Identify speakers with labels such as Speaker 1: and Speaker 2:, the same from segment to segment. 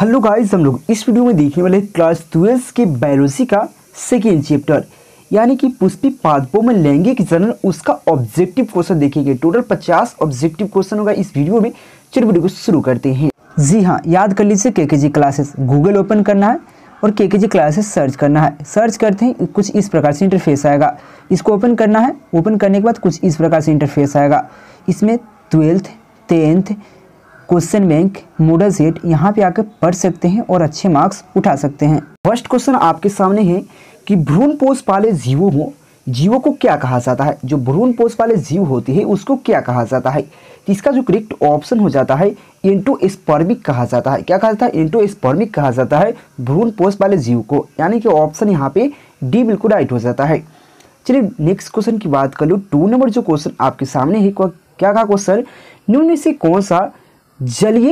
Speaker 1: hello guys हम लोग इस वीडियो में देखने वाले क्लास ट्वेल्थ के बायोलॉजी का सेकेंड चैप्टर यानी कि पुष्पी पादपों में लैंगिक जनन उसका ऑब्जेक्टिव क्वेश्चन देखेंगे टोटल 50 ऑब्जेक्टिव क्वेश्चन होगा इस वीडियो में चलिए वीडियो को शुरू करते हैं जी हाँ याद कर लीजिए K K G classes Google open करना है और के के जी क्लासेस सर्च करना है सर्च करते हैं कुछ इस प्रकार से इंटरफेस आएगा इसको ओपन करना है ओपन करने के बाद कुछ इस प्रकार से इंटरफेस आएगा इसमें twelfth tenth question bank model set यहाँ पे आकर पढ़ सकते हैं और अच्छे मार्क्स उठा सकते हैं फर्स्ट क्वेश्चन आपके सामने है कि भ्रूण पोष पाले जीवो हो जीवो को क्या कहा जाता है जो भ्रूण पोष वाले जीव होती है उसको क्या कहा जाता है इसका जो करेक्ट ऑप्शन हो जाता है इंटो स्पर्मिक कहा जाता है क्या कहा जाता है इंटो स्पर्मिक कहा जाता है भ्रूण पोष वाले जीव को यानी कि ऑप्शन यहाँ पे डी बिल्कुल राइट हो जाता है चलिए नेक्स्ट क्वेश्चन की बात कर लो टू नंबर जो क्वेश्चन आपके सामने है क्या कहा क्वेश्चन निम्न से कौन सा जलीय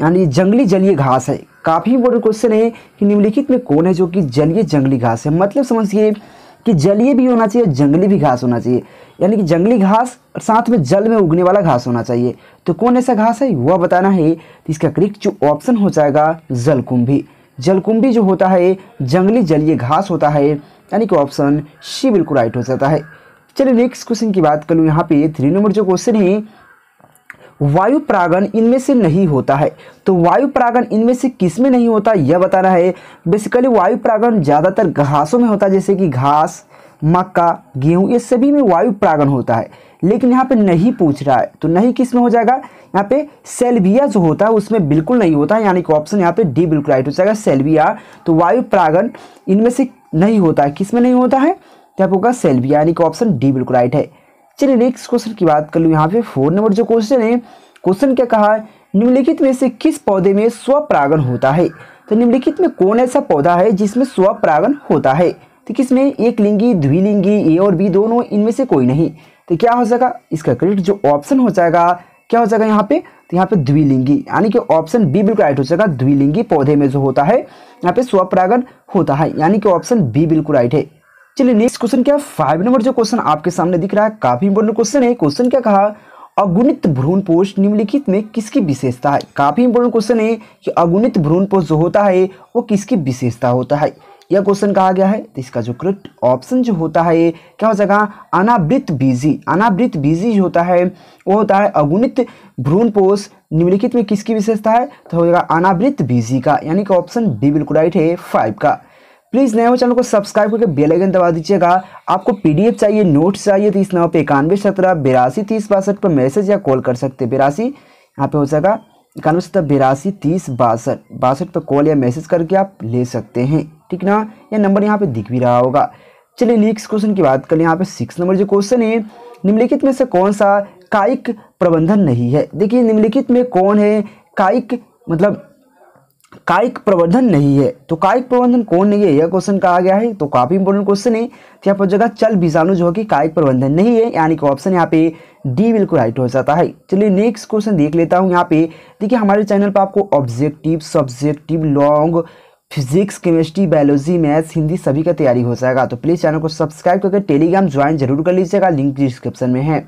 Speaker 1: यानी जंगली जलीय घास है काफ़ी इंपोर्टेंट क्वेश्चन है कि निम्नलिखित में कौन है जो कि जलीय जंगली घास है मतलब समझिए कि जलीय भी होना चाहिए जंगली भी घास होना चाहिए यानी कि जंगली घास और साथ में जल में उगने वाला घास होना चाहिए तो कौन ऐसा घास है वह बताना है तो इसका क्रिक जो ऑप्शन हो जाएगा जलकुंभी जलकुंभी जो होता है जंगली जलीय घास होता है यानी कि ऑप्शन सी बिल्कुल राइट हो जाता है चलिए नेक्स्ट क्वेश्चन की बात कर लूँ यहाँ पे थ्री नंबर जो क्वेश्चन है वायु परागन इनमें से नहीं होता है तो वायु परागन इनमें से किस में नहीं होता यह बताना है बेसिकली वायु परागन ज़्यादातर घासों में होता है जैसे कि घास मक्का गेहूँ ये सभी में वायु परागन होता है लेकिन यहाँ पे नहीं पूछ रहा है तो नहीं किस में हो जाएगा यहाँ पे सेल्विया जो होता है उसमें बिल्कुल नहीं होता है यानी कि ऑप्शन यहाँ पे डी बिल्कुल राइट हो जाएगा सेल्विया तो वायु परागन इनमें से नहीं होता है किस में नहीं होता है तो आपको सेल्विया यानी कि ऑप्शन डी बिल्कुल राइट है चलिए नेक्स्ट क्वेश्चन की बात कर लूँ यहाँ पे फोर नंबर जो क्वेश्चन है क्वेश्चन क्या कहा है निम्नलिखित में से किस पौधे में स्वपरागण होता है तो निम्नलिखित में कौन ऐसा पौधा है जिसमें स्वपरागण होता है तो किसमें एक लिंगी द्विलिंगी ए और बी दोनों इनमें से कोई नहीं तो क्या हो जाएगा इसका करेक्ट जो ऑप्शन हो जाएगा क्या हो जाएगा यहाँ पे तो यहाँ पे द्विलिंगी यानी कि ऑप्शन बी बिल्कुल राइट हो जाएगा द्विलिंगी पौधे में जो होता है यहाँ पे स्वपरागण होता है यानी कि ऑप्शन बी बिल्कुल राइट है चलिए नेक्स्ट क्वेश्चन क्या फाइव नंबर जो क्वेश्चन आपके सामने दिख रहा है काफी इंपोर्टेंट क्वेश्चन है क्वेश्चन क्या कहा अगुणित भ्रूण पोष निम्नलिखित में किसकी विशेषता है काफी इंपोर्टेंट क्वेश्चन है कि अगुणित भ्रूण पोष जो होता है वो किसकी विशेषता होता है यह क्वेश्चन कहा गया है तो इसका जो करेक्ट ऑप्शन जो होता है क्या हो जाएगा अनावृत बीजी अनावृत बीजी जो होता है वो होता है अगुणित भ्रूण पोष निम्नलिखित में किसकी विशेषता है तो होगा अनावृत बीजी का यानी कि ऑप्शन बी बिल्कुल राइट है फाइव का प्लीज़ नए हो चैनल को सब्सक्राइब करके बेल आइकन दबा दीजिएगा आपको पीडीएफ चाहिए नोट्स चाहिए तो इस नंबर पर इक्यानवे सत्रह बिरासी तीस बासठ पर मैसेज या कॉल कर सकते हैं बिरासी यहाँ पे हो जाएगा इक्यानवे सत्रह बिरासी तीस बासठ बासठ पर कॉल या मैसेज करके आप ले सकते हैं ठीक ना यह नंबर यहाँ पर दिख भी रहा होगा चलिए नेक्स्ट क्वेश्चन की बात करें यहाँ पे सिक्स नंबर जो क्वेश्चन है निम्नलिखित में से कौन सा कायिक प्रबंधन नहीं है देखिए निम्नलिखित में कौन है कायिक मतलब कायिक प्रबंधन नहीं है तो कायिक प्रबंधन कौन नहीं है यह क्वेश्चन कहा गया है तो काफी इंपोर्टेंट क्वेश्चन है तो यहाँ पर जगह चल बीजाणु जो है कि कायिक प्रबंधन नहीं है यानी कि ऑप्शन यहाँ पे डी बिल्कुल राइट हो जाता है चलिए नेक्स्ट क्वेश्चन देख लेता हूँ यहाँ पे देखिए हमारे चैनल पर आपको objective subjective long physics chemistry biology maths Hindi सभी का तैयारी हो जाएगा तो प्लीज़ चैनल को सब्सक्राइब करके टेलीग्राम ज्वाइन जरूर कर लीजिएगा लिंक डिस्क्रिप्शन में है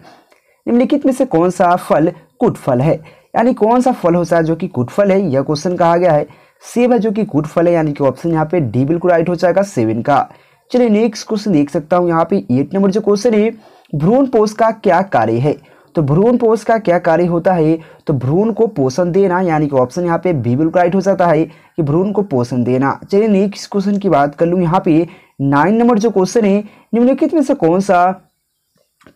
Speaker 1: निम्नलिखित में से कौन सा फल कुट फल है यानी कौन सा फल होता है जो कि गुड फल है यह क्वेश्चन कहा गया है सेब है जो कि गुड फल है यानी कि ऑप्शन यहाँ पे डी बिल्कुल राइट हो जाएगा सेवन का चलिए नेक्स्ट क्वेश्चन देख सकता हूँ यहाँ पे एट नंबर जो क्वेश्चन है भ्रूण पोष का क्या कार्य है तो भ्रूण पोष का क्या कार्य होता है तो भ्रूण को पोषण देना यानी कि ऑप्शन यहाँ पे बी बिल्कुल राइट हो जाता है कि भ्रूण को पोषण देना चलिए नेक्स्ट क्वेश्चन की बात कर लूँ यहाँ पे नाइन नंबर जो क्वेश्चन है निम्नलिखित में से कौन सा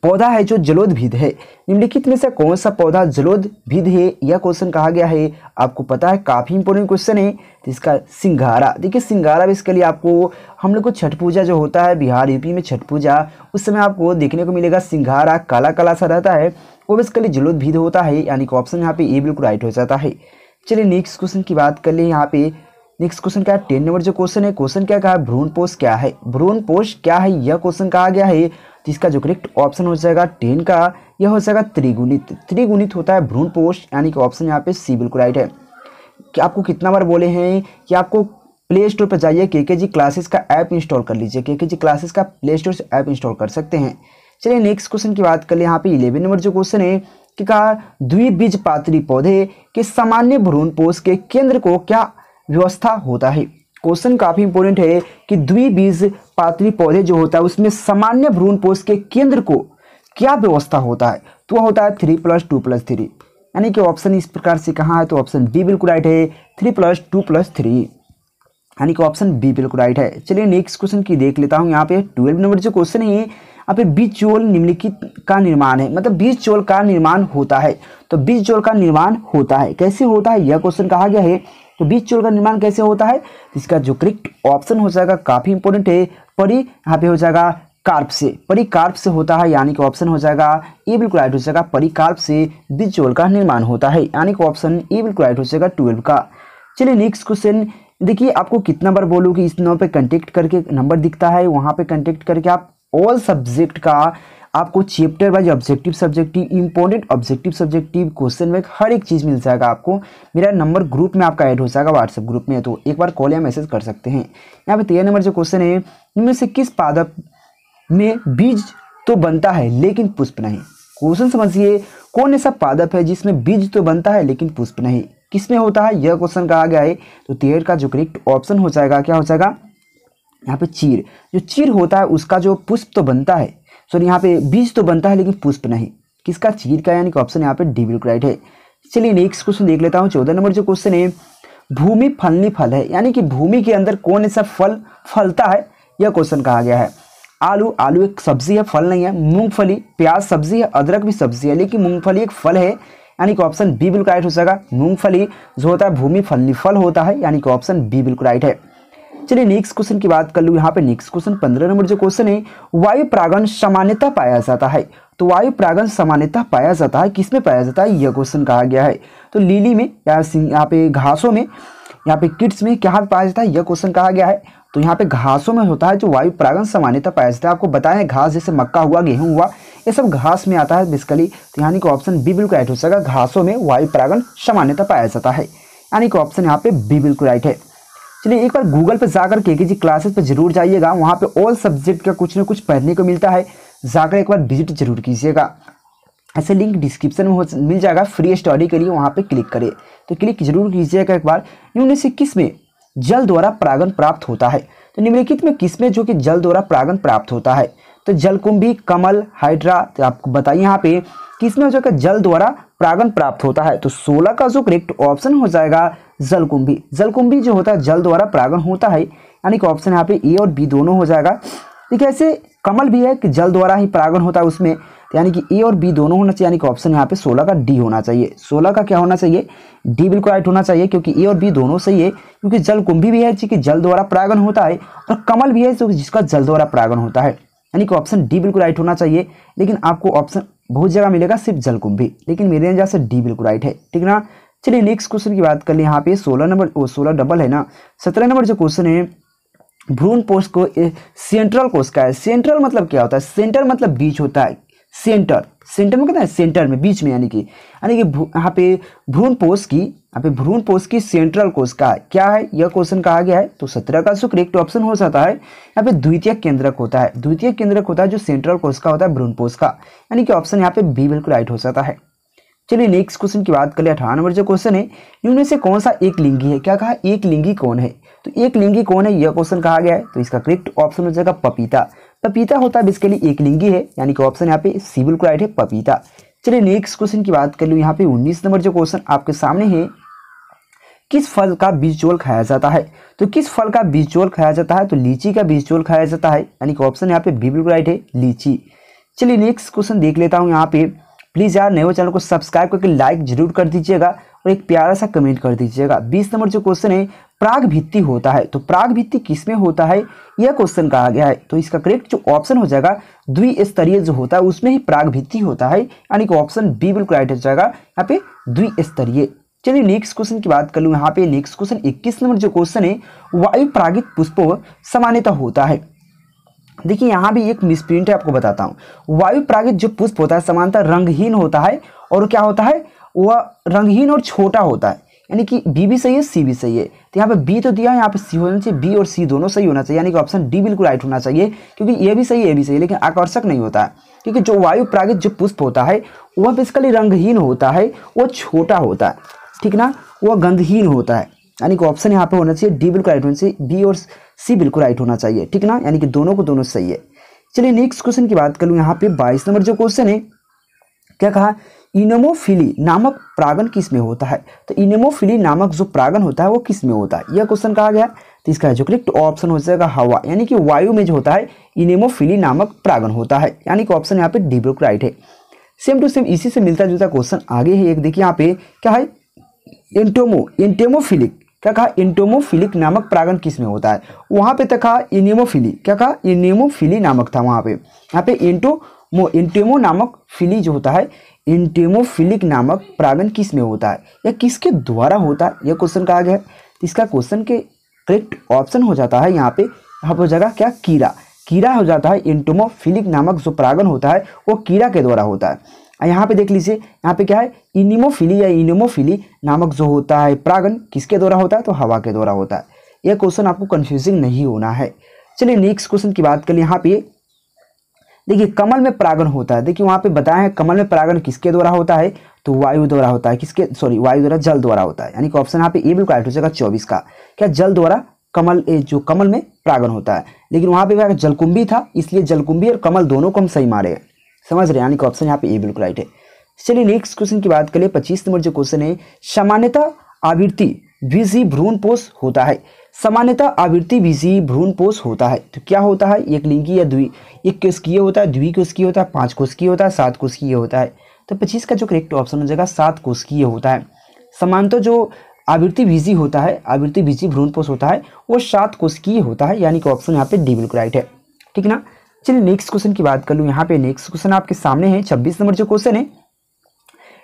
Speaker 1: पौधा है जो जलोदभिद है निम्नलिखित में से कौन सा पौधा जलोदभिद है यह क्वेश्चन कहा गया है आपको पता है काफ़ी इंपॉर्टेंट क्वेश्चन है तो इसका सिंगारा देखिए सिंगारा भी इसके लिए आपको हम लोग को छठ पूजा जो होता है बिहार यूपी में छठ पूजा उस समय आपको देखने को मिलेगा सिंगारा काला काला सा रहता है वो बेसिकली जलोदभिद होता है यानी कि ऑप्शन यहाँ पे ए बिल्कुल राइट हो जाता है चलिए नेक्स्ट क्वेश्चन की बात कर लें यहाँ पे नेक्स्ट क्वेश्चन क्या है टेन नंबर जो क्वेश्चन है क्वेश्चन क्या कहा भ्रूण पोष क्या है भ्रूण पोष क्या है यह क्वेश्चन कहा गया है जिसका जो करेक्ट ऑप्शन हो जाएगा टेन का यह हो जाएगा त्रिगुणित त्रिगुणित होता है भ्रूण पोष यानी कि ऑप्शन यहाँ पे सी बिल्कुल राइट है कि आपको कितना बार बोले हैं कि आपको प्ले स्टोर पर जाइए के के जी क्लासेस का ऐप इंस्टॉल कर लीजिए के के जी क्लासेस का प्ले स्टोर से ऐप इंस्टॉल कर सकते हैं चलिए नेक्स्ट क्वेश्चन की बात कर ले यहाँ पे इलेवन नंबर जो क्वेश्चन है कि कहा द्विबीज पात्री पौधे के सामान्य भ्रूण पोष के केंद्र को क्या व्यवस्था होता है क्वेश्चन काफ़ी इंपॉर्टेंट है कि द्विबीज पात्री पौधे जो होता है उसमें सामान्य भ्रूण पोष के केंद्र को क्या व्यवस्था होता है तो वह होता है three plus two plus three यानी कि ऑप्शन इस प्रकार से कहाँ है तो ऑप्शन बी बिल्कुल राइट है three plus two plus three यानी कि ऑप्शन बी बिल्कुल राइट है चलिए नेक्स्ट क्वेश्चन की देख लेता हूँ यहाँ पे ट्वेल्व नंबर जो क्वेश्चन है यहाँ पे बीज चोल निम्नलिखित का निर्माण है मतलब बीज चोल का निर्माण होता है तो बीज चोल का निर्माण होता है कैसे होता है यह क्वेश्चन कहा गया है तो बीज चोल का निर्माण कैसे होता है तो इसका जो करेक्ट ऑप्शन हो जाएगा काफ़ी इंपॉर्टेंट है परी यहाँ पे हो जाएगा कार्प से परिकार्प से होता है यानी कि ऑप्शन हो जाएगा ए बिल्कुल राइट हो जाएगा परिकार्प से चोर का निर्माण होता है यानी कि ऑप्शन ए बिल्कुल राइट हो जाएगा ट्वेल्व का चलिए नेक्स्ट क्वेश्चन देखिए आपको कितना बार बोलूँ कि इस नंबर पे कांटेक्ट करके नंबर दिखता है वहाँ पे कांटेक्ट करके आप ऑल सब्जेक्ट का आपको chapter wise objective subjective important objective subjective question में हर एक चीज़ मिल जाएगा आपको मेरा नंबर ग्रुप में आपका ऐड हो जाएगा व्हाट्सएप ग्रुप में तो एक बार कॉल या मैसेज कर सकते हैं यहाँ पे तेरह तो नंबर जो क्वेश्चन है इनमें से किस पादप में बीज तो बनता है लेकिन पुष्प नहीं क्वेश्चन समझिए कौन ऐसा पादप है जिसमें बीज तो बनता है लेकिन पुष्प नहीं किसमें होता है यह क्वेश्चन कहा गया है तो तेरह का जो करेक्ट ऑप्शन हो जाएगा क्या हो जाएगा यहाँ पे चीर जो चीर होता है उसका जो पुष्प तो बनता है सॉरी यहाँ पे बीज तो बनता है लेकिन पुष्प नहीं किसका चीर का यानी कि ऑप्शन यहाँ पे डी बिल्कुल राइट है चलिए नेक्स्ट क्वेश्चन देख लेता हूँ चौदह नंबर जो क्वेश्चन है भूमि फलनी फल है यानी कि भूमि के अंदर कौन सा फल फलता है यह क्वेश्चन कहा गया है आलू आलू एक सब्जी है फल नहीं है मूंगफली प्याज सब्जी है अदरक भी सब्जी है लेकिन मूंगफली एक फल है यानी कि ऑप्शन बी बिल्कुल राइट हो सका मूंगफली जो होता है भूमि फलनी फल होता है यानी कि ऑप्शन बी बिल्कुल राइट है चलिए नेक्स्ट क्वेश्चन की बात कर लूँ यहाँ पे नेक्स्ट क्वेश्चन पंद्रह नंबर जो क्वेश्चन है वायु प्रागण सामान्यता पाया जाता है तो वायु प्रागण सामान्यता पाया जाता है किसमें पाया जाता है यह क्वेश्चन कहा गया है तो लीली में या यहाँ पे घासों में यहाँ पे किड्स में क्या पाया जाता है यह क्वेश्चन कहा गया है तो यहाँ पे घासों में होता है जो वायु प्रागण सामान्यता पाया जाता है आपको बताया घास जैसे मक्का हुआ गेहूं हुआ ये सब घास में आता है बेसिकली तो यानी कि ऑप्शन बी बिल्कुल राइट हो सकेगा घासों में वायु प्रागण सामान्यता पाया जाता है यानी कि ऑप्शन यहाँ पे बी बिल्कुल राइट है चलिए एक बार गूगल पर जाकर के जी क्लासेस पर जरूर जाइएगा वहाँ पर ऑल सब्जेक्ट का कुछ ना कुछ पढ़ने को मिलता है जाकर एक बार विजिट जरूर कीजिएगा ऐसे लिंक डिस्क्रिप्शन में हो मिल जाएगा फ्री स्टडी के लिए वहाँ पर क्लिक करें तो क्लिक जरूर कीजिएगा एक बार उन्नीस से किस में जल द्वारा परागन प्राप्त होता है तो निम्नलिखित में किसमें जो कि जल द्वारा परागन प्राप्त होता है तो जलकुंभी कमल हाइड्रा तो आपको बताइए यहाँ पे किसमें हो जाएगा जल द्वारा प्रागन प्राप्त होता है तो सोलह का जो करेक्ट ऑप्शन हो जाएगा जलकुंभी जलकुंभी जो होता है जल द्वारा प्रागण होता है यानी कि ऑप्शन यहाँ पे ए और बी दोनों हो जाएगा है ऐसे कमल भी है कि जल द्वारा ही प्रागण होता है उसमें यानी कि ए और बी दोनों होना चाहिए यानी कि ऑप्शन यहाँ पे सोलह का डी होना चाहिए सोलह का क्या होना चाहिए डी बिल्कुल राइट होना चाहिए क्योंकि ए और बी दोनों सही है क्योंकि जल कुंभी भी है कि जल द्वारा प्रागण होता है और कमल भी है जो जिसका जल द्वारा प्रागण होता है यानी कि ऑप्शन डी बिल्कुल राइट होना चाहिए लेकिन आपको ऑप्शन बहुत जगह मिलेगा सिर्फ जलकुंभी लेकिन मेरे अंदर से डी बिल्कुल राइट है ठीक ना चलिए नेक्स्ट क्वेश्चन की बात कर ले यहाँ पे सोलह नंबर सोलह डबल है ना सत्रह नंबर जो क्वेश्चन है भ्रूण पोष को सेंट्रल कोष का है सेंट्रल मतलब क्या होता है सेंटर मतलब बीच होता है सेंटर सेंटर में कहते हैं सेंटर में बीच में यानी कि यानी कि यहाँ पे भ्रूण पोष की यहाँ पे भ्रूण पोष की सेंट्रल कोष का क्या है यह क्वेश्चन कहा गया है तो सत्रह का सो करेक्ट ऑप्शन हो सकता है यहाँ पे द्वितीय केंद्रक होता है द्वितीय केंद्रक होता है जो सेंट्रल कोष का होता है भ्रूण पोष का यानी कि ऑप्शन यहाँ पे बी बिल्कुल राइट हो सकता है चलिए नेक्स्ट क्वेश्चन की बात करें अठारह नंबर जो क्वेश्चन है इनमें से कौन सा एक लिंगी है क्या कहा एक लिंगी कौन है तो एक लिंगी कौन है यह क्वेश्चन कहा गया है तो इसका करेक्ट ऑप्शन हो जाएगा पपीता पपीता होता है बेसिकली एक लिंगी है यानी कि ऑप्शन यहाँ पे सी बिल्कुल राइट है पपीता चलिए नेक्स्ट क्वेश्चन की बात कर लूँ यहाँ पे उन्नीस नंबर जो क्वेश्चन आपके सामने है किस फल का बीज चोल खाया जाता है तो किस फल का बीज चोल खाया जाता है तो लीची का बीज चोल खाया जाता है यानी कि ऑप्शन यहाँ पे बी बिल्कुल राइट है लीची चलिए नेक्स्ट क्वेश्चन देख लेता हूँ यहाँ पे प्लीज़ यार नए चैनल को सब्सक्राइब करके लाइक जरूर कर दीजिएगा और एक प्यारा सा कमेंट कर दीजिएगा बीस नंबर जो क्वेश्चन है प्राग भित्ति होता है तो प्राग भित्ति किस में होता है यह क्वेश्चन कहा गया है तो इसका करेक्ट जो ऑप्शन हो जाएगा द्विस्तरीय जो होता है उसमें ही प्राग भित्ति होता है यानी कि ऑप्शन बी बिल्कुल राइट हो जाएगा यहाँ पे द्विस्तरीय चलिए नेक्स्ट क्वेश्चन की बात कर लूँ यहाँ पे नेक्स्ट क्वेश्चन इक्कीस नंबर जो क्वेश्चन है वायु प्रागित पुष्प सामान्यता होता है देखिए यहाँ भी एक मिसप्रिंट है आपको बताता हूँ वायु प्रागित जो पुष्प होता है समानता रंगहीन होता है और क्या होता है वह रंगहीन और छोटा होता है यानी कि बी भी सही है सी भी सही है तो यहाँ पे बी तो दिया है यहाँ पे सी होना चाहिए बी और सी दोनों सही होना चाहिए यानी कि ऑप्शन डी बिल्कुल राइट होना चाहिए क्योंकि ए भी सही है ए भी सही है लेकिन आकर्षक नहीं होता है क्योंकि जो वायु प्रागित जो पुष्प होता है वह बेसिकली रंगहीन होता है वह छोटा होता है ठीक ना वह गंधहीन होता है यानी कि ऑप्शन यहाँ पे होना चाहिए डी बिल्कुल राइट होना चाहिए बी और सी बिल्कुल राइट होना चाहिए ठीक ना यानी कि दोनों को दोनों सही है चलिए नेक्स्ट क्वेश्चन की बात करूँ यहाँ पे बाईस नंबर जो क्वेश्चन है क्या कहा इनमोफिली नामक प्रागन किस में होता है तो इनमोफिली नामक जो प्रागन होता है वो किस में होता है यह क्वेश्चन कहा गया तो इसका जो करेक्ट ऑप्शन हो जाएगा हवा यानी कि वायु में जो होता है इनेमोफिली नामक प्रागन होता है यानी कि ऑप्शन यहाँ पे डी बिल्कुल राइट है सेम टू सेम इसी से मिलता जुलता क्वेश्चन आगे है एक देखिए यहाँ पे क्या है एंटोमो एंटेमोफिलिक तथा कहा इंटोमोफिलिक नामक प्रागन किस में होता है वहाँ पे तथा इनिमोफिली क्या कहा इनिमोफिली नामक था वहाँ पे यहाँ पे इंटोमो इंटेमो नामक फिली जो होता है इंटेमोफिलिक नामक प्रागन किस में होता है या किसके द्वारा होता है यह क्वेश्चन कहा गया है इसका क्वेश्चन के करेक्ट ऑप्शन हो जाता है यहाँ पे यहाँ पर हो जाएगा क्या कीड़ा कीड़ा हो जाता है इंटोमोफिलिक नामक जो प्रागन होता है वो कीड़ा के द्वारा होता है यहाँ पे देख लीजिए यहाँ पे क्या है इनिमोफिली या इनिमोफिली नामक जो होता है प्रागन किसके द्वारा होता है तो हवा के द्वारा होता है यह क्वेश्चन आपको कन्फ्यूजिंग नहीं होना है चलिए नेक्स्ट क्वेश्चन की बात करें यहाँ पे देखिए कमल में प्रागन होता है देखिए वहाँ पे बताया है कमल में प्रागन किसके द्वारा होता है तो वायु द्वारा होता है किसके सॉरी वायु द्वारा जल द्वारा होता है यानी कि ऑप्शन यहाँ पे ए भी करेक्ट हो जाएगा चौबीस का क्या जल द्वारा कमल जो कमल में प्रागन होता है लेकिन वहाँ पे जलकुंभी था इसलिए जलकुंभी और कमल दोनों को हम सही मारे हैं समझ रहे हैं यानी कि ऑप्शन यहाँ पे ए बिल्कुल राइट है चलिए नेक्स्ट क्वेश्चन की बात करें पच्चीस नंबर जो क्वेश्चन है सामान्यता आवृत्ति बीजी पोष होता है सामान्यता आवृत्ति बीजी पोष होता है तो क्या होता है एक लिंगी या द्वी एक कोष्कीय होता है द्वि की होता है पाँच की होता है सात कोष्कीय होता है तो पच्चीस का जो करेक्ट ऑप्शन हो जाएगा सात की होता है समानता जो आवृत्ति बीजी होता है आवृत्ति बीजी पोष होता है वो सात की होता है यानी कि ऑप्शन यहाँ पे डी बिल्कुल राइट है ठीक ना चलिए नेक्स्ट क्वेश्चन की बात कर लूँ यहाँ पे नेक्स्ट क्वेश्चन आपके सामने है छब्बीस नंबर जो क्वेश्चन है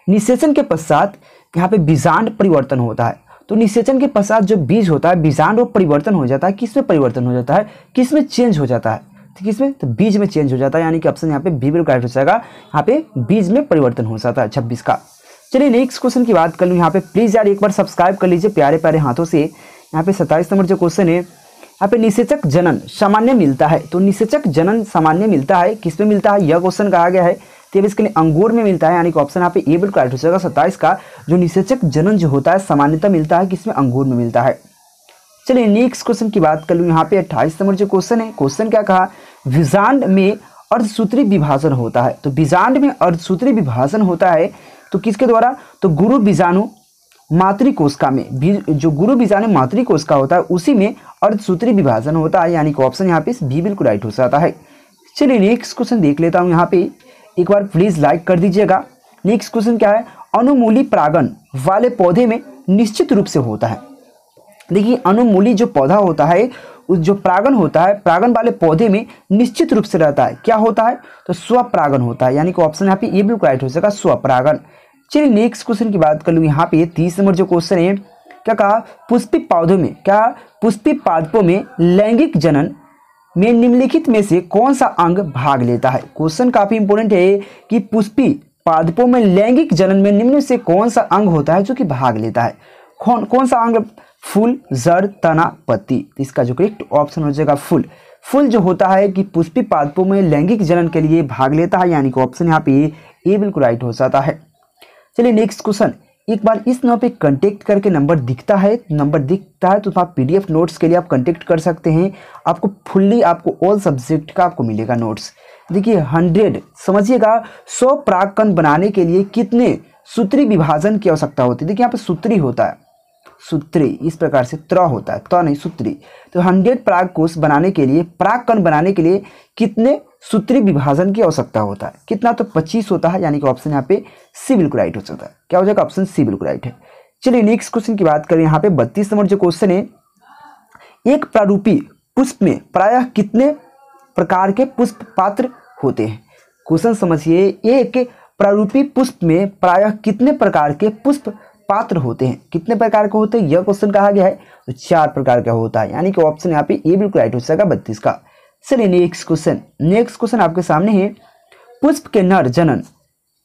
Speaker 1: निषेचन के पश्चात यहाँ पे बीजांड परिवर्तन होता है तो निषेचन के पश्चात जो बीज होता है बीजांड वो परिवर्तन हो जाता है किसमें परिवर्तन हो जाता है किस में चेंज हो जाता है तो किसमें तो बीज में चेंज हो जाता है यानी कि ऑप्शन यहाँ पे बी बिल्कुल करेक्ट हो जाएगा यहाँ पे बीज में परिवर्तन हो जाता है छब्बीस का चलिए नेक्स्ट क्वेश्चन की बात कर लूँ यहाँ पे प्लीज़ यार एक बार सब्सक्राइब कर लीजिए प्यारे प्यारे हाथों से यहाँ पे सत्ताईस नंबर जो क्वेश्चन है यहाँ पे निषेचक जनन सामान्य मिलता है तो निषेचक जनन सामान्य मिलता है किस में मिलता है यह क्वेश्चन कहा गया है तो इसके लिए अंगूर में मिलता है यानी कि ऑप्शन यहाँ पे ए बिल्कुल राइट हो जाएगा सत्ताईस का जो निषेचक जनन जो होता है सामान्यता मिलता है किसमें अंगूर में मिलता है चलिए नेक्स्ट क्वेश्चन की बात कर लूँ यहाँ पे अट्ठाईस नंबर जो क्वेश्चन है क्वेश्चन क्या कहा विजांड में अर्धसूत्री विभाजन होता है तो विजांड में अर्धसूत्री विभाजन होता है तो किसके द्वारा तो गुरु बीजाणु मातृ कोशिका में जो गुरु बीजाणु मातृ कोशिका होता है उसी में अर्धसूत्री विभाजन होता है यानी कि ऑप्शन यहाँ पे भी बिल्कुल राइट हो जाता है चलिए नेक्स्ट क्वेश्चन देख लेता हूँ यहाँ पे एक बार प्लीज़ लाइक कर दीजिएगा नेक्स्ट क्वेश्चन क्या है अनुमूली प्रागण वाले पौधे में निश्चित रूप से होता है देखिए अनुमूली जो पौधा होता है उस जो प्रागण होता है प्रागण वाले पौधे में निश्चित रूप से रहता है क्या होता है तो स्वप्रागण होता है यानी कि ऑप्शन यहाँ पे ये बिल्कुल राइट हो जाएगा स्वप्रागण चलिए नेक्स्ट क्वेश्चन की बात कर लूँ यहाँ पे तीस नंबर जो क्वेश्चन है क्या कहा पुष्पित पौधों में क्या पुष्पित पादपों में लैंगिक जनन में निम्नलिखित में से कौन सा अंग भाग लेता है क्वेश्चन काफी इंपोर्टेंट है कि पुष्पी पादपों में लैंगिक जनन में निम्न से कौन सा अंग होता है जो कि भाग लेता है कौन कौन सा अंग फूल जड़ तना पत्ती इसका जो करेक्ट ऑप्शन हो जाएगा फूल फूल जो होता है कि पुष्पी पादपों में लैंगिक जनन के लिए भाग लेता है यानी कि ऑप्शन यहाँ पे ए बिल्कुल राइट हो जाता है चलिए नेक्स्ट क्वेश्चन एक बार इस नंबर पे कंटेक्ट करके नंबर दिखता है नंबर दिखता है तो आप पीडीएफ नोट्स के लिए आप कंटेक्ट कर सकते हैं आपको फुल्ली आपको ऑल सब्जेक्ट का आपको मिलेगा नोट्स देखिए हंड्रेड समझिएगा सौ प्राकन बनाने के लिए कितने सूत्री विभाजन की आवश्यकता होती है देखिए यहाँ पर सूत्री होता है सूत्री इस प्रकार से त्र होता है त नहीं सूत्री तो हंड्रेड प्राग कोष बनाने के लिए प्राग कण बनाने के लिए कितने सूत्री विभाजन की आवश्यकता होता है कितना तो 25 होता है यानी कि ऑप्शन यहाँ पे सी बिल्कुल राइट हो सकता है क्या हो जाएगा ऑप्शन सी बिल्कुल राइट है चलिए नेक्स्ट क्वेश्चन की बात करें यहाँ पे बत्तीस नंबर जो क्वेश्चन है एक प्रारूपी पुष्प में प्रायः कितने प्रकार के पुष्प पात्र होते हैं क्वेश्चन समझिए एक प्रारूपी पुष्प में प्रायः कितने प्रकार के पुष्प पात्र होते हैं कितने प्रकार के होते हैं यह क्वेश्चन कहा गया है तो चार प्रकार का होता है यानी कि ऑप्शन यहाँ पे ए बिल्कुल राइट हो सकेगा बत्तीस का चलिए नेक्स्ट क्वेश्चन नेक्स्ट क्वेश्चन आपके सामने है पुष्प के नर जनन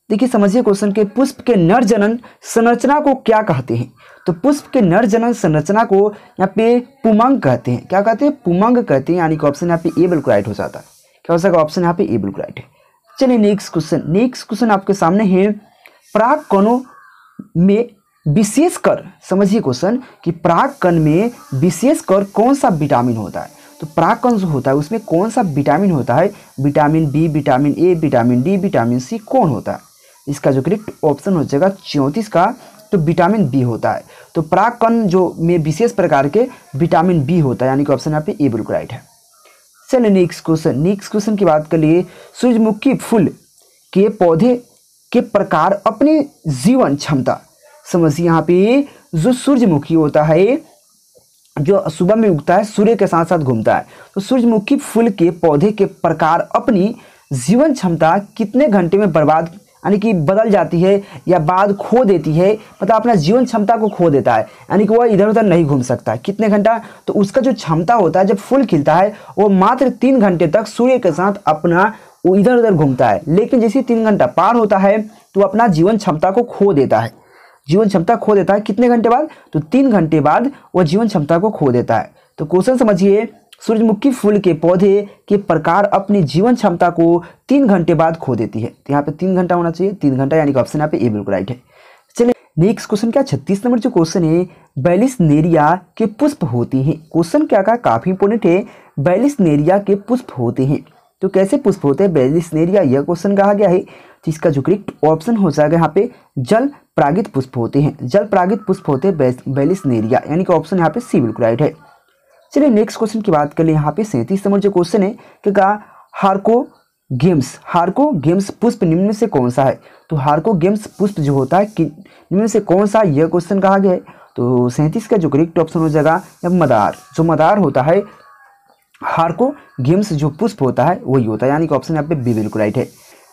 Speaker 1: देखिए समझिए क्वेश्चन के पुष्प के नर जनन संरचना को क्या कहते हैं तो पुष्प के नर जनन संरचना को यहाँ पे पुमंग कहते हैं क्या कहते हैं पुमंग कहते हैं यानी कि ऑप्शन यहाँ पे ए बिल्कुल राइट हो जाता है क्या हो सकता ऑप्शन यहाँ पे ए बिल्कुल राइट है चलिए नेक्स्ट क्वेश्चन नेक्स्ट क्वेश्चन आपके सामने है प्राग कणों में विशेषकर समझिए क्वेश्चन कि प्राग कण में विशेषकर कौन सा विटामिन होता है तो प्राकन जो होता है उसमें कौन सा विटामिन होता है vitamin B vitamin A vitamin D vitamin C कौन होता है इसका जो करेक्ट ऑप्शन हो जाएगा चौंतीस का तो विटामिन बी होता है तो प्राकन जो में विशेष प्रकार के विटामिन बी होता है यानी कि ऑप्शन यहाँ पे ए बिल्कुल राइट है चलिए नेक्स्ट क्वेश्चन नेक्स्ट क्वेश्चन की बात कर लिए सूर्यमुखी फूल के पौधे के प्रकार अपनी जीवन क्षमता समझिए यहाँ पे जो सूर्यमुखी होता है जो सुबह में उगता है सूर्य के साथ साथ घूमता है तो सूर्यमुखी फूल के पौधे के प्रकार अपनी जीवन क्षमता कितने घंटे में बर्बाद यानी कि बदल जाती है या बाद खो देती है मतलब अपना जीवन क्षमता को खो देता है यानी कि वह इधर उधर नहीं घूम सकता है कितने घंटा तो उसका जो क्षमता होता है जब फूल खिलता है वो मात्र तीन घंटे तक सूर्य के साथ अपना वो इधर उधर घूमता है लेकिन जैसे तीन घंटा पार होता है तो अपना जीवन क्षमता को खो देता है जीवन क्षमता खो देता है कितने घंटे बाद तो तीन घंटे बाद वह जीवन क्षमता को खो देता है तो क्वेश्चन समझिए सूरजमुखी फूल के पौधे के प्रकार अपनी जीवन क्षमता को तीन घंटे बाद खो देती है तो यहाँ पे तीन घंटा होना चाहिए तीन घंटा यानी कि ऑप्शन यहाँ पे ए बिल्कुल राइट है चलिए नेक्स्ट क्वेश्चन क्या छत्तीस नंबर जो क्वेश्चन है बैलिस नेरिया के पुष्प होती हैं क्वेश्चन क्या का काफ़ी इंपोर्टेंट है बैलिस नेरिया के पुष्प होते हैं तो कैसे पुष्प होते हैं बैलिस नेरिया यह क्वेश्चन कहा गया है जिसका तो इसका जो करेक्ट ऑप्शन हो जाएगा यहाँ पे जल प्रागित पुष्प होते हैं जल प्रागित पुष्प होते हैं बेलिसनेरिया यानी कि ऑप्शन यहाँ पे सी बिल्कुल राइट है चलिए नेक्स्ट क्वेश्चन की बात कर ले यहाँ पे सैंतीस नंबर जो क्वेश्चन है कि कहा हार्को गेम्स हार्को गेम्स पुष्प निम्न में से कौन सा है तो हार्को गेम्स पुष्प जो होता है कि निम्न में से कौन सा यह क्वेश्चन कहा गया है तो सैंतीस का जो करेक्ट ऑप्शन हो जाएगा या मदार जो मदार होता है हार्को गेम्स जो पुष्प होता है वही होता है यानी कि ऑप्शन यहाँ पे बी बिल्कुल राइट है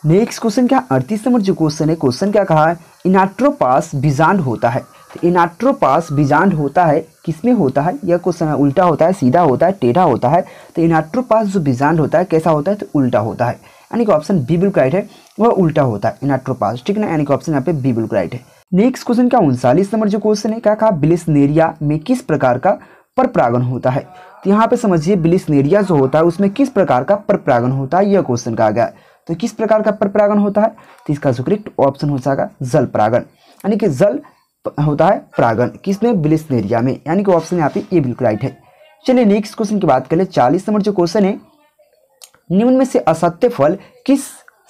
Speaker 1: नेक्स्ट क्वेश्चन क्या अड़तीस नंबर जो क्वेश्चन है क्वेश्चन क्या कहा है इनाट्रोपास बीजांड होता है तो इनाट्रोपास बीजांड होता है किसमें होता है यह क्वेश्चन है उल्टा होता है सीधा होता है टेढ़ा होता है तो इनाट्रोपास जो बीजांड होता है कैसा होता है तो उल्टा होता है यानी कि ऑप्शन बी बिल्कुल राइट है वह उल्टा होता है इनाट्रोपास ठीक ना यानी कि ऑप्शन यहाँ पे बी बिल्कुल राइट है नेक्स्ट क्वेश्चन क्या उनचालीस नंबर जो क्वेश्चन है क्या कहा बिलिसनेरिया में किस प्रकार का परप्रागण होता है तो यहाँ पे समझिए बिलिसनेरिया जो होता है उसमें किस प्रकार का परप्रागण होता है यह क्वेश्चन कहा गया है तो किस प्रकार का पर परागण होता है तो इसका सुकृत ऑप्शन हो जाएगा जल परागण यानी कि जल होता है परागण किसमें बिलिसनेरिया में यानी कि ऑप्शन यहाँ पे ये बिल्कुल राइट है चलिए नेक्स्ट क्वेश्चन की बात करें चालीस नंबर जो क्वेश्चन है निम्न में से असत्य फल किस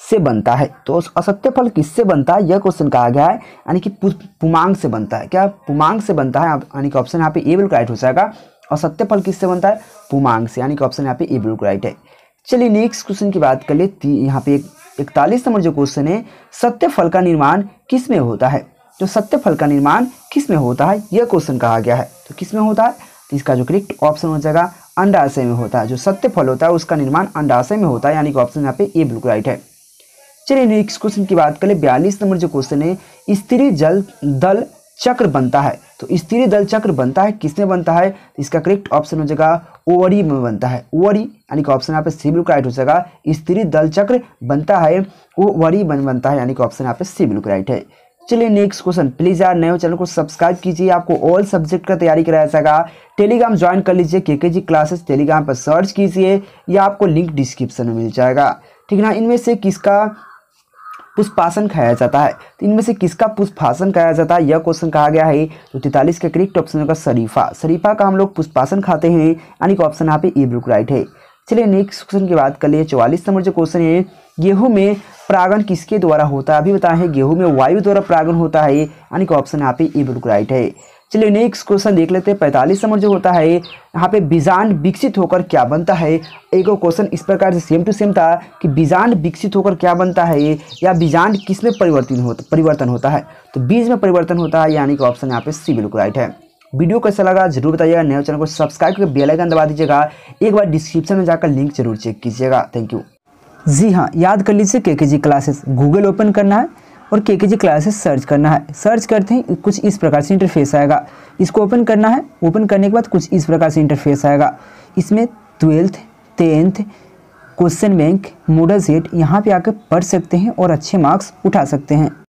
Speaker 1: से बनता है तो असत्य फल किससे बनता है यह क्वेश्चन कहा गया है यानी कि पुमांग से बनता है क्या पुमांग से बनता है यानी कि ऑप्शन यहाँ पे ए बिल्कुल राइट हो जाएगा असत्य फल किससे बनता है पुमांग से यानी कि ऑप्शन यहाँ पे ए बिल्कुल राइट है चलिए नेक्स्ट क्वेश्चन की बात कर ले यहाँ पे इकतालीस नंबर जो क्वेश्चन है फल का निर्माण किस में होता है तो सत्य फल का निर्माण किस में होता है यह क्वेश्चन कहा गया है तो किस में होता है तो इसका जो करेक्ट ऑप्शन हो जाएगा अंडाशय में होता है जो सत्य फल होता है उसका निर्माण अंडाशय में होता है यानी कि ऑप्शन यहाँ पे ए बिल्कुल राइट है चलिए नेक्स्ट क्वेश्चन की बात करें बयालीस नंबर जो क्वेश्चन है स्त्री जल दल चक्र बनता है तो स्त्री दल चक्र बनता है किसमें बनता है तो इसका करेक्ट ऑप्शन हो जाएगा ओवरी में बनता है ओवरी यानी कि ऑप्शन यहाँ पे सी बिल्कुल राइट हो जाएगा स्त्री दल चक्र बनता है ओवरी बन बनता है यानी कि ऑप्शन यहाँ पे सी बिल्कुल राइट है चलिए नेक्स्ट क्वेश्चन प्लीज़ यार नए चैनल को सब्सक्राइब कीजिए आपको ऑल सब्जेक्ट का तैयारी कराया जाएगा टेलीग्राम ज्वाइन कर लीजिए K K G classes Telegram पर सर्च कीजिए या आपको लिंक डिस्क्रिप्शन में मिल जाएगा ठीक ना इनमें से किसका पुष्पासन खाया जाता है तो इनमें से किसका पुष्पासन खाया जाता है यह क्वेश्चन कहा गया है तो तैतालीस का करेक्ट ऑप्शन होगा शरीफा शरीफा का हम लोग पुष्पासन खाते हैं यानी कि ऑप्शन यहाँ पे ई ब्रुक राइट है चलिए नेक्स्ट क्वेश्चन की बात कर लिए चौवालीस नंबर जो क्वेश्चन है गेहूं में प्रागण किसके द्वारा होता है अभी बताएं गेहूं में वायु द्वारा प्रागण होता है यानी कि ऑप्शन यहाँ पे ई ब्रुक राइट है चलिए नेक्स्ट क्वेश्चन देख लेते हैं पैंतालीस नंबर जो होता है यहाँ पे बीजान विकसित होकर क्या बनता है एक और क्वेश्चन इस प्रकार से सेम टू सेम था कि बीजान विकसित होकर क्या बनता है या बीजान किस में परिवर्तन होता परिवर्तन होता है तो बीज में परिवर्तन होता है यानी कि ऑप्शन यहाँ पे सी बिल्कुल राइट है वीडियो कैसा लगा जरूर बताइएगा नए चैनल को सब्सक्राइब करके बेल आइकन दबा दीजिएगा एक बार डिस्क्रिप्शन में जाकर लिंक जरूर चेक कीजिएगा थैंक यू जी हाँ याद कर लीजिए K K G classes Google open करना है और के के जी क्लासेस सर्च करना है सर्च करते हैं कुछ इस प्रकार से इंटरफेस आएगा इसको ओपन करना है ओपन करने के बाद कुछ इस प्रकार से इंटरफेस आएगा इसमें twelfth tenth question bank model set यहाँ पे आकर पढ़ सकते हैं और अच्छे मार्क्स उठा सकते हैं